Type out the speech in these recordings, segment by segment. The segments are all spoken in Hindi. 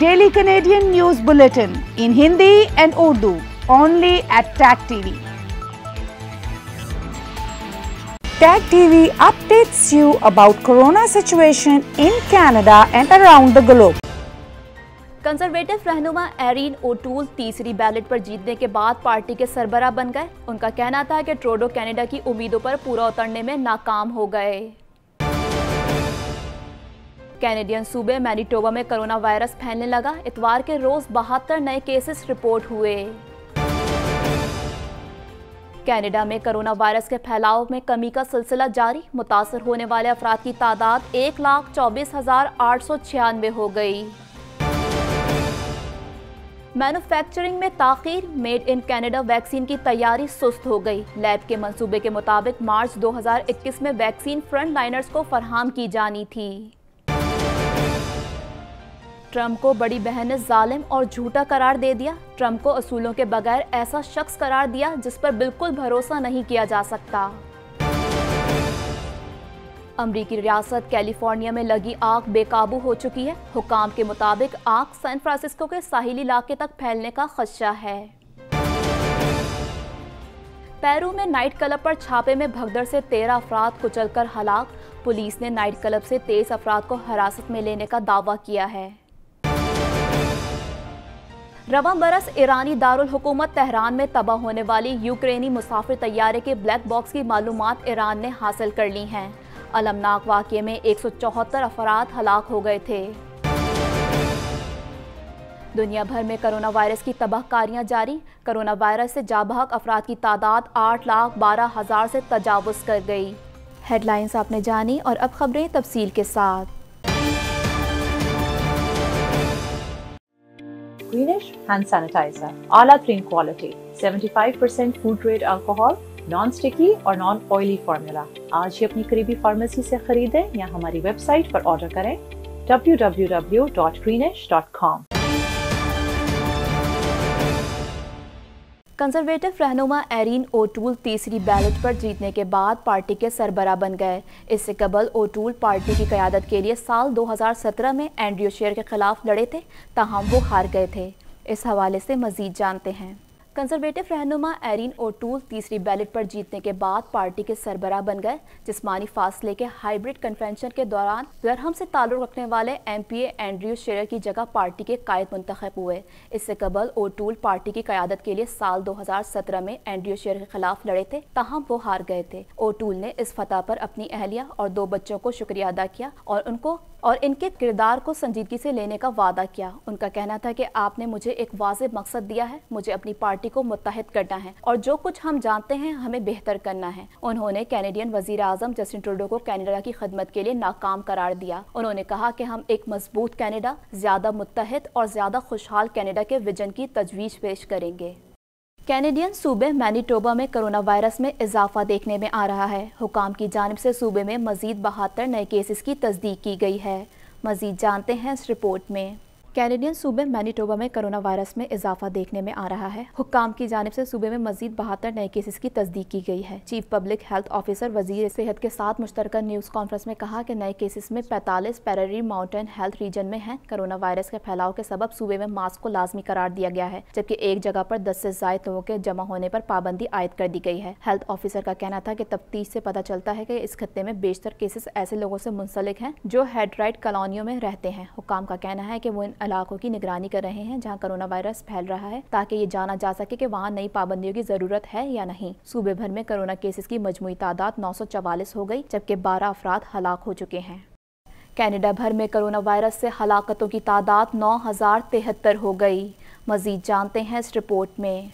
Daily Canadian news bulletin in Hindi and Urdu only at Tag TV Tag TV updates you about corona situation in Canada and around the globe conservative रहनुमा एरिन ओटूल तीसरी बैलेट पर जीतने के बाद पार्टी के सरबरा बन गए उनका कहना था कि ट्रोडो कनाडा की उम्मीदों पर पूरा उतरने में नाकाम हो गए कैनेडियन सूबे मैनिटोबा में कोरोना वायरस फैलने लगा इतवार के रोज बहत्तर नए केसेस रिपोर्ट हुए कनाडा में कोरोना वायरस के फैलाव में कमी का सिलसिला जारी मुतासर होने वाले अफराद की तादाद एक लाख चौबीस हजार आठ सौ छियानवे हो गई मैन्युफैक्चरिंग में ताखिर मेड इन कनाडा वैक्सीन की तैयारी सुस्त हो गई लैब के मंसूबे के मुताबिक मार्च 2021 में वैक्सीन फ्रंट लाइनर्स को फरहम की जानी थी ट्रंप को बड़ी बहन ने जालिम और झूठा करार दे दिया ट्रंप को असूलों के बगैर ऐसा शख्स करार दिया जिस पर बिल्कुल भरोसा नहीं किया जा सकता अमरीकी रियासत कैलिफोर्निया में लगी आग बेकाबू हो चुकी है हुकाम के मुताबिक आग सैन फ्रांसिस्को के साहिली इलाके तक फैलने का खदशा है पेरू में नाइट क्लब पर छापे में भगदड़ से तेरह अफराद कुचलकर हलाक पुलिस ने नाइट क्लब से तेईस अफराद को हिरासत में लेने का दावा किया है रवा बरस ईरानी हुकूमत तहरान में तबाह होने वाली यूक्रेनी मुसाफिर तैयारे के ब्लैक बॉक्स की मालूम ईरान ने हासिल कर ली हैं अलमनाक वाक़े में एक सौ चौहत्तर अफराद हलाक हो गए थे दुनिया भर में करोना वायरस की तबाहकारियां जारी करोना वायरस से जाबहक अफराद की तादाद आठ लाख बारह हज़ार से तजावज़ कर गई हेडलाइंस आपने जानी और अब खबरें तफसील के साथ Greenish hand sanitizer, Ala Clean quality, 75% food grade alcohol, non sticky or non oily formula. Aaj hi apni kareebi pharmacy se khareede ya hamari website par order kare www.greenish.com conservative रहनुमा एरिन ओटूल तीसरी बैलेट पर जीतने के बाद पार्टी के सरबरा बन गए इससे कबल ओटूल पार्टी की क्यादत के लिए साल 2017 में एंड्रियो शेयर के खिलाफ लड़े थे तहम वो हार गए थे इस हवाले से मजीद जानते हैं कंजर्वेटिव रहनुमा एरिन ओटूल तीसरी बैलेट पर जीतने के बाद पार्टी के सरबरा बन गए जिसमानी फासले के हाइब्रिड कन्वेंशन के दौरान दरहम से ताल्लुक रखने वाले एम पी एंड्रयू शेरर की जगह पार्टी के कायद मंतखब हुए इससे कबल ओटूल पार्टी की क्यादत के लिए साल 2017 में एंड्रयू शेर के खिलाफ लड़े थे ताहम वो हार गए थे ओटूल ने इस फतह पर अपनी अहलिया और दो बच्चों को शुक्रिया अदा किया और उनको और इनके किरदार को संजीदगी से लेने का वादा किया उनका कहना था कि आपने मुझे एक वाज मकसद दिया है मुझे अपनी पार्टी को मुतहद करना है और जो कुछ हम जानते हैं हमें बेहतर करना है उन्होंने कैनेडियन वजीर अजम जस्टिन ट्रूडो को कैनेडा की खदमत के लिए नाकाम करार दिया उन्होंने कहा कि हम एक मजबूत कैनेडा ज्यादा मुतहद और ज्यादा खुशहाल कैनेडा के विजन की तजवीज पेश करेंगे कैनेडियन सूबे मैनीटोबा में कोरोना वायरस में इजाफा देखने में आ रहा है हुकाम की जानब से सूबे में मजीद बहत्तर नए केसेस की तस्दीक की गई है मजीद जानते हैं इस रिपोर्ट में कैनेडियन सूबे मैनिटोबा में कोरोना वायरस में इजाफा देखने में आ रहा है हुक्काम की जानब से सूबे में मजीद बहत्तर नए केसेस की तस्दीक की गई है चीफ पब्लिक हेल्थ ऑफिसर वजीर सेहत के साथ मुश्तर न्यूज कॉन्फ्रेंस में कहा कि नए केसेस में पैंतालीस पैररी माउंटेन हेल्थ रीजन में है कोरोना वायरस के फैलाव के सबब सूबे में मास्क को लाजमी करार दिया गया है जबकि एक जगह आरोप दस ऐसी जायद लोगों के जमा होने पर पाबंदी आयद कर दी गई है हेल्थ ऑफिसर का कहना था की तफ्तीश से पता चलता है की इस खत्े में बेशतर केसेस ऐसे लोगों से मुंसलिक हैं जो हेडराइट कॉलोनियों में रहते हैं हुकाम का कहना है की वो इन इलाकों की निगरानी कर रहे हैं जहाँ कोरोना वायरस फैल रहा है ताकि ये जाना जा सके की वहाँ नई पाबंदियों की जरूरत है या नहीं सूबे भर में कोरोना केसेस की मजमू तादाद नौ हो गई जबकि बारह अफराद हलाक हो चुके हैं कैनेडा भर में कोरोना वायरस से हलाकतों की तादाद नौ हो गई मजीद जानते हैं इस रिपोर्ट में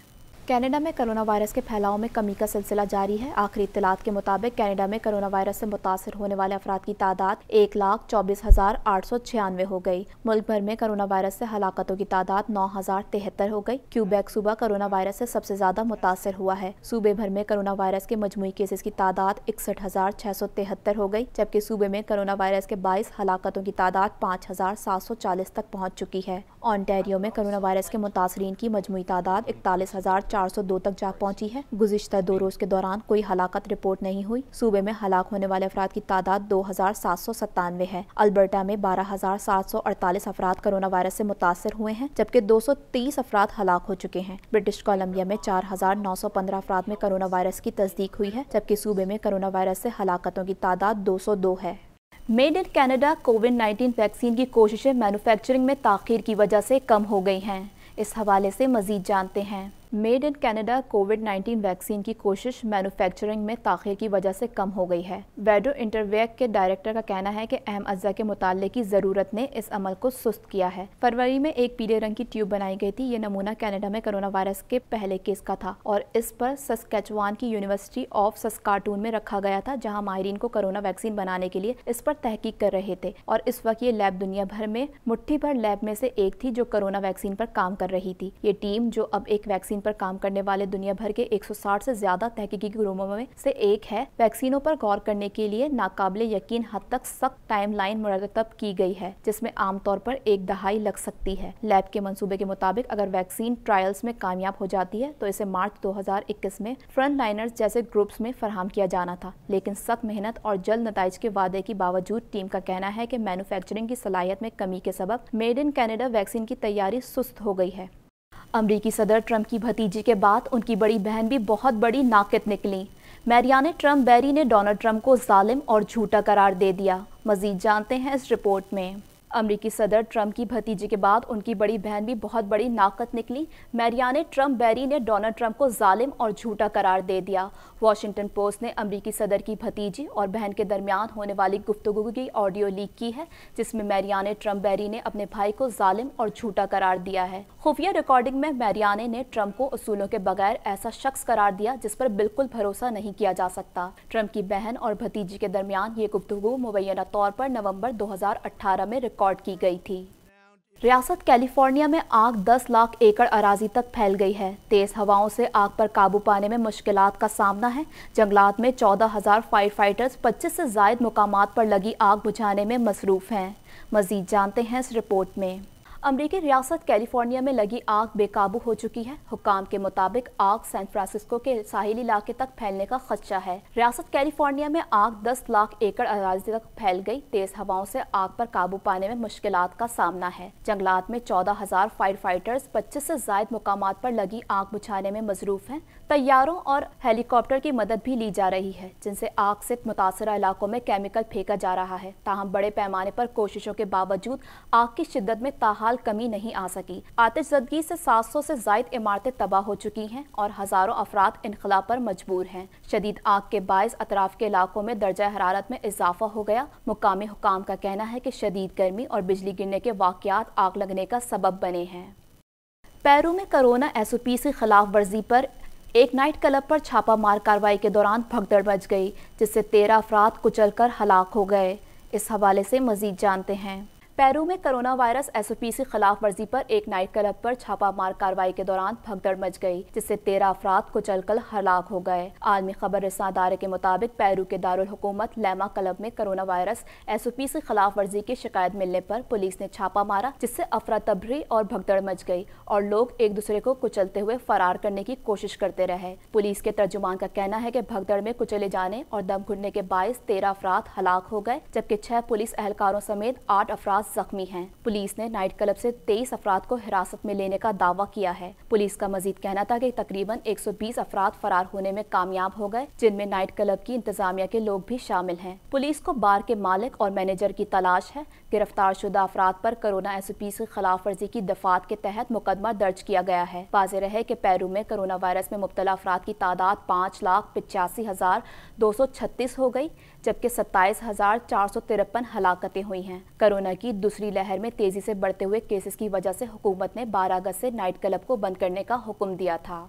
कनाडा में करोना वायरस के फैलाव में कमी का सिलसिला जारी है आखिरी इतलात के मुताबिक कनाडा में करोना वायरस से मुतासर होने वाले अफराद की तादाद एक लाख चौबीस हजार आठ सौ छियानवे हो गई मुल्क भर में करोना वायरस से हलाकतों की तादाद नौ हजार तिहत्तर हो गई क्यूबैक सूबा करोना वायरस से सबसे ज्यादा मुतासर हुआ है सूबे भर में करोना वायरस के मजमू केसेस की तादाद इकसठ हजार छह सौ तिहत्तर हो गई जबकि सूबे में करोना वायरस के बाईस हलाकतों की तादाद पाँच हजार सात सौ चालीस तक पहुँच चुकी है ऑनटेरियो में करोना वायरस के मुतासरी की मजमू तादाद इकतालीस हजार 402 तक जा पहुंची है गुजशत दो रोज के दौरान कोई हलाकत रिपोर्ट नहीं हुई सूबे में हलाक होने वाले अफराद की तादाद दो हजार सात सौ सत्तानवे है अल्बर्टा में बारह हजार सात सौ अड़तालीस अफराद कोरोना वायरस से मुतासर हुए हैं जबकि दो सौ तीस अफराद हलाक हो चुके हैं ब्रिटिश कोलम्बिया में चार हजार नौ सौ पंद्रह अफराद में कोरोना वायरस की तस्दीक हुई है जबकि सूबे में कोरोना वायरस से हलाकतों की तादाद दो सौ दो है made in Canada COVID 19 vaccine की कोशिशें मैन्युफैक्चरिंग में ताखिर की वजह से कम हो गई हैं इस हवाले से मजीद जानते हैं made in Canada COVID 19 vaccine की कोशिश मैन्युफैक्चरिंग में ताखिर की वजह से कम हो गई है वेडो इंटरवेक के डायरेक्टर का कहना है कि अहम अज्जा के मुताले की ज़रूरत ने इस अमल को सुस्त किया है फरवरी में एक पीले रंग की ट्यूब बनाई गई थी ये नमूना कनाडा में कोरोना वायरस के पहले केस का था और इस पर सस्कैचवान की यूनिवर्सिटी ऑफ सस्कार्टून में रखा गया था जहाँ माहरीन को कोरोना वैक्सीन बनाने के लिए इस पर तहकीक कर रहे थे और इस वक्त ये लैब दुनिया भर में मुठ्ठी भर लैब में से एक थी जो कोरोना वैक्सीन पर काम कर रही थी ये टीम जो अब एक वैक्सीन पर काम करने वाले दुनिया भर के 160 से ज्यादा तहकीकी ग्रुपों में से एक है वैक्सीनों पर गौर करने के लिए नाकाबले यकीन हद तक सख्त टाइमलाइन मरतब की गई है जिसमें आमतौर पर एक दहाई लग सकती है लैब के मंसूबे के मुताबिक अगर वैक्सीन ट्रायल्स में कामयाब हो जाती है तो इसे मार्च दो में फ्रंट लाइनर जैसे ग्रुप में फराम किया जाना था लेकिन सख्त मेहनत और जल्द नतज के वादे के बावजूद टीम का कहना है की मैनुफेक्चरिंग की सलाहियत में कमी के सब मेड इन कैनेडा वैक्सीन की तैयारी सुस्त हो गई है अमरीकी सदर ट्रंप की भतीजी के बाद उनकी बड़ी बहन भी बहुत बड़ी नाक़द निकली मैरियाने ट्रंप बैरी ने डोनाल्ड ट्रंप को जालिम और झूठा करार दे दिया मजीद जानते हैं इस रिपोर्ट में अमरीकी सदर ट्रंप की भतीजी के बाद उनकी बड़ी बहन भी बहुत बड़ी नाकत निकली मैरियाने ट्रंप बैरी ने डोनाल्ड ट्रंप को जालिम और झूठा करार दे दिया वॉशिंगटन पोस्ट ने अमरीकी सदर की भतीजी और बहन के दरमियान होने वाली गुफ्तगु की ऑडियो लीक की है जिसमें मैरियाने ट्रंप बैरी ने अपने भाई को जालिम और झूठा करार दिया है खुफिया रिकॉर्डिंग में मैरियाने ने ट्रंप को असूलों के बगैर ऐसा शख्स करार दिया जिस पर बिल्कुल भरोसा नहीं किया जा सकता ट्रंप की बहन और भतीजी के दरमियान ये गुफ्तगु मुबैना तौर पर नवंबर अठारह में रिकॉर्ड रिकॉर्ड की गई थी रियासत कैलिफोर्निया में आग 10 लाख एकड़ अराजी तक फैल गई है तेज़ हवाओं से आग पर काबू पाने में मुश्किल का सामना है जंगलात में चौदह हज़ार फायर फाइटर्स पच्चीस से जायद मुकाम पर लगी आग बुझाने में मसरूफ़ हैं मज़ीद जानते हैं इस रिपोर्ट में अमरीकी रियासत कैलिफोर्निया में लगी आग बेकाबू हो चुकी है हुकाम के मुताबिक आग सैन फ्रांसिस्को के साहिली इलाके तक फैलने का खदशा है रियासत कैलिफोर्निया में आग 10 लाख एकड़ अराजी तक फैल गई तेज हवाओं से आग पर काबू पाने में मुश्किल का सामना है जंगलात में चौदह हजार फायर फाइटर्स पच्चीस ऐसी जायद मुकाम आरोप लगी आग बुझाने में मसरूफ है तैयारों और हेलीकॉप्टर की मदद भी ली जा रही है जिनसे आग से मुतासर इलाकों में केमिकल फेंका जा रहा है ताहम बड़े पैमाने पर कोशिशों के बावजूद आग की शिद्दत में ताहा फिलहाल कमी नहीं आ सकी आतिशदगी से 700 से जायद इमारतें तबाह हो चुकी हैं और हजारों अफराद इनखला पर मजबूर हैं शदीद आग के बायस अतराफ के इलाकों में दर्जा हरारत में इजाफा हो गया मुकामी हुकाम का कहना है कि शदीद गर्मी और बिजली गिरने के वाकत आग लगने का सबब बने हैं पैरू में कोरोना एस ओ पी से खिलाफ वर्जी पर एक नाइट क्लब पर छापामार कार्रवाई के दौरान भगदड़ मच गई जिससे तेरह अफराद कुचल कर हलाक हो गए इस हवाले से मजीद जानते हैं पेरू में कोरोना वायरस एसओपी की खिलाफ वर्जी पर एक नाइट क्लब पर छापामार कार्रवाई के दौरान भगदड़ मच गई जिससे तेरह अफराद को कर हलाक हो गए आलमी खबर रसा के मुताबिक पेरू के दारुल हुकूमत लेमा क्लब में corona virus S O P खिलाफ वर्जी की शिकायत मिलने पर पुलिस ने छापा मारा जिससे अफरा तबरी और भगदड़ मच गई और लोग एक दूसरे को कुचलते हुए फरार करने की कोशिश करते रहे पुलिस के तर्जुमान का कहना है की भगदड़ में कुचले जाने और दम घुटने के बायस तेरह अफराद हलाक हो गए जबकि छह पुलिस एहलकारों समेत आठ अफराद जख्मी हैं पुलिस ने नाइट क्लब से 23 अफराद को हिरासत में लेने का दावा किया है पुलिस का मजीद कहना था कि तकरीबन 120 अफराद फरार होने में कामयाब हो गए जिनमें नाइट क्लब की इंतजामिया के लोग भी शामिल हैं पुलिस को बार के मालिक और मैनेजर की तलाश है गिरफ्तार शुदा अफराद आरोप कोरोना एस ओ पी की खिलाफ वर्जी की दफात के तहत मुकदमा दर्ज किया गया है वाज रहे की पेरू में कोरोना वायरस में मुबतला अफराद की तादाद पाँच लाख पिचासी हजार दो सौ छत्तीस हो गयी जबकि सत्ताईस हजार चार सौ तिरपन हलाकते हुई है कोरोना की की दूसरी लहर में तेजी से बढ़ते हुए केसेस की वजह से हुकूमत ने 12 अगस्त से नाइट क्लब को बंद करने का हुक्म दिया था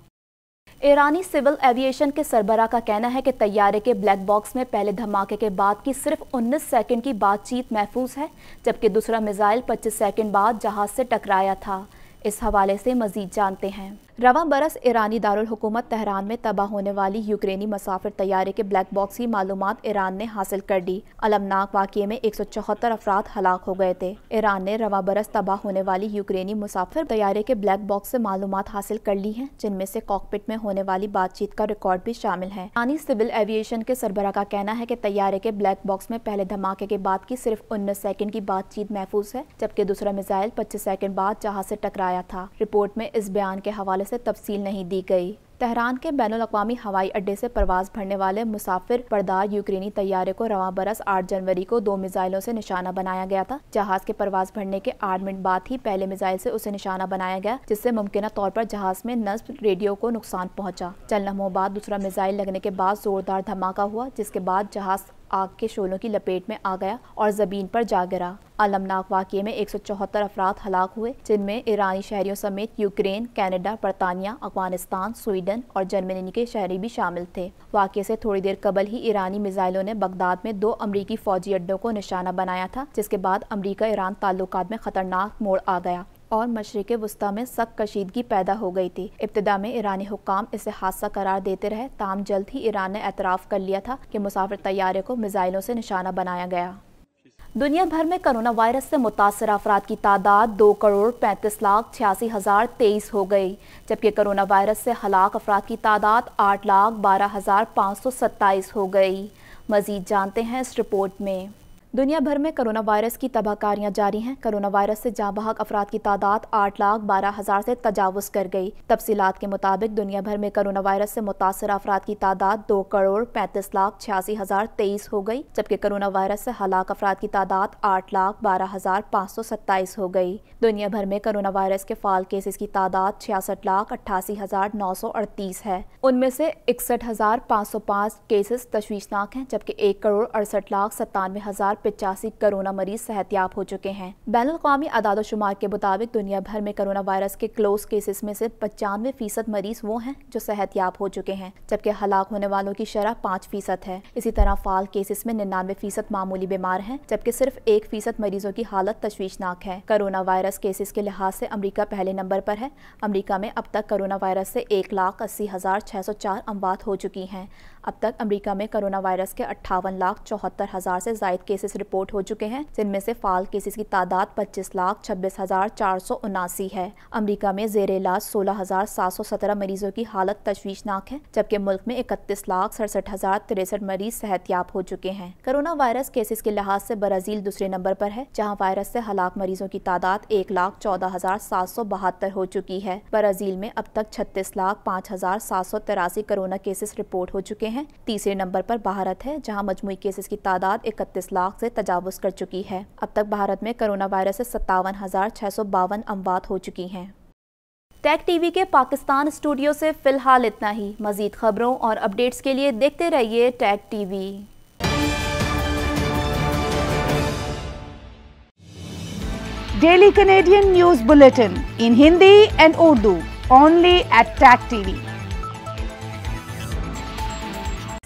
ईरानी सिविल एविएशन के सरबरा का कहना है कि तैयारे के ब्लैक बॉक्स में पहले धमाके के बाद की सिर्फ 19 सेकंड की बातचीत महफूज है जबकि दूसरा मिसाइल 25 सेकंड बाद जहाज से टकराया था इस हवाले से मजीद जानते हैं रवा बरस ईरानी दारकूमत तहरान में तबाह होने वाली यूक्रेनी मुसाफिर तैयारे के ब्लैक बॉक्स की मालूम ईरान ने हासिल कर दी अलमनाक वाक़े में एक सौ चौहत्तर अफराद हलाक हो गए थे ईरान ने रवा बरस तबाह होने वाली यूक्रेनी मुसाफिर तैयारे के ब्लैक बॉक्स से मालूम हासिल कर ली है जिनमें से कॉकपिट में होने वाली बातचीत का रिकॉर्ड भी शामिल है ईरानी सिविल एविएशन के सरबरा का कहना है की तैयारे के ब्लैक बॉक्स में पहले धमाके के बाद की सिर्फ उन्नीस सेकेंड की बातचीत महफूज है जबकि दूसरा मिसाइल पच्चीस सेकेंड बाद जहाज से टकराया बताया था रिपोर्ट में इस बयान के हवाले से तफसील नहीं दी गई तहरान के बैन अवी हवाई अड्डे से प्रवास भरने वाले मुसाफिर बरदार यूक्रेनी तैयारे को रवा बरस आठ जनवरी को दो मिसाइलों से निशाना बनाया गया था जहाज के प्रवास भरने के आठ मिनट बाद ही पहले मिसाइल से उसे निशाना बनाया गया जिससे मुमकिन तौर पर जहाज में नस्ब रेडियो को नुकसान पहुंचा चल नमो बाद दूसरा मिसाइल लगने के बाद जोरदार धमाका हुआ जिसके बाद जहाज आग के शोलों की लपेट में आ गया और ज़मीन पर जा गिरा अलमनाक वाक़े में एक सौ चौहत्तर अफराद हलाक हुए जिनमें ईरानी शहरियों समेत यूक्रेन कनाडा बरतानिया अफगानिस्तान स्वीडन और जर्मनी के शहरी भी शामिल थे वाक़े से थोड़ी देर कबल ही ईरानी मिज़ाइलों ने बगदाद में दो अमरीकी फ़ौजी अड्डों को निशाना बनाया था जिसके बाद अमरीका ईरान ताल्लुक में ख़तरनाक मोड़ आ गया और मशरक वस्ती में सख्त कशीदगी पैदा हो गई थी इब्तदा में ईरानी हुकाम इसे हादसा करार देते रहे ताम जल्द ही ईरान ने एतराफ़ कर लिया था कि मुसाफिर तैयारे को मिज़ाइलों से निशाना बनाया गया दुनिया भर में कोरोना वायरस से मुतासर अफराद की तादाद दो करोड़ पैंतीस लाख छियासी हज़ार तेईस हो गई जबकि कोरोना वायरस से हलाक अफराद की तादाद आठ लाख बारह हज़ार पाँच सौ सत्ताईस हो गई मज़ीद जानते हैं इस रिपोर्ट में दुनिया भर में कोरोना वायरस की तबाहकारियां जारी हैं कोरोना वायरस से बहक अफराद की तादाद आठ लाख बारह हज़ार से तजावज़ कर गई तफसीत के मुताबिक दुनिया भर में कोरोना वायरस से मुतासर अफराद की तादाद दो करोड़ पैंतीस लाख छियासी हज़ार तेईस हो गई जबकि कोरोना वायरस से हलाक अफराद की तादाद आठ लाख बारह हज़ार पाँच सौ सत्ताईस हो गई दुनिया भर में कोरोना वायरस के फाल केसेस की तादाद छियासठ लाख अट्ठासी हज़ार नौ सौ अड़तीस है उनमें से इकसठ हज़ार पाँच सौ पाँच केसेस तशवीशनाक है जबकि एक करोड़ अड़सठ लाख सत्तानवे हज़ार पिचासी कोरोना मरीज सेहतियाब हो चुके हैं बैन अवी अदाद शुमार के मुताबिक दुनिया भर में कोरोना वायरस के क्लोज केसेस में से पचानवे फीसद मरीज वो हैं जो सेहतियाब हो चुके हैं जबकि हलाक होने वालों की शरह पाँच फीसद है इसी तरह फाल केसेस में निन्यानवे फीसद मामूली बीमार हैं जबकि सिर्फ एक फीसद मरीजों की हालत तशवीशनाक है कोरोना वायरस केसेस के लिहाज से अमरीका पहले नंबर पर है अमरीका में अब तक कोरोना वायरस से एक लाख अस्सी हजार छह सौ चार अमवात हो चुकी हैं अब तक अमरीका में कोरोना वायरस के अट्ठावन लाख चौहत्तर हजार से जायद केसेस रिपोर्ट हो चुके हैं जिनमें से फाल केसेस की तादाद पच्चीस लाख छब्बीस हजार चार सौ उनासी है अमरीका में जेर इलाज सोलह हजार सात सौ सत्रह मरीजों की हालत तशवीशनाक है जबकि मुल्क में इकतीस लाख सड़सठ हजार तिरसठ मरीज सेहतियाब हो चुके हैं कोरोना वायरस केसेस के लिहाज से ब्राजील दूसरे नंबर पर है जहाँ वायरस से हलाक मरीजों की तादाद एक लाख चौदह हजार सात सौ बहत्तर हो चुकी है ब्राजील में अब तक छत्तीस लाख पाँच हजार सात सौ तिरासी कोरोना केसेस रिपोर्ट हो चुके हैं हैं तीसरे नंबर पर भारत है जहां मजमू केसेस की तादाद इकतीस लाख से तजावज कर चुकी है अब तक भारत में कोरोना वायरस से सत्तावन हजार छह सौ बावन अमवात हो चुकी हैं टैक टीवी के पाकिस्तान स्टूडियो से फिलहाल इतना ही मजीद खबरों और अपडेट्स के लिए देखते रहिए Tag TV daily Canadian news bulletin in Hindi and Urdu only at Tag TV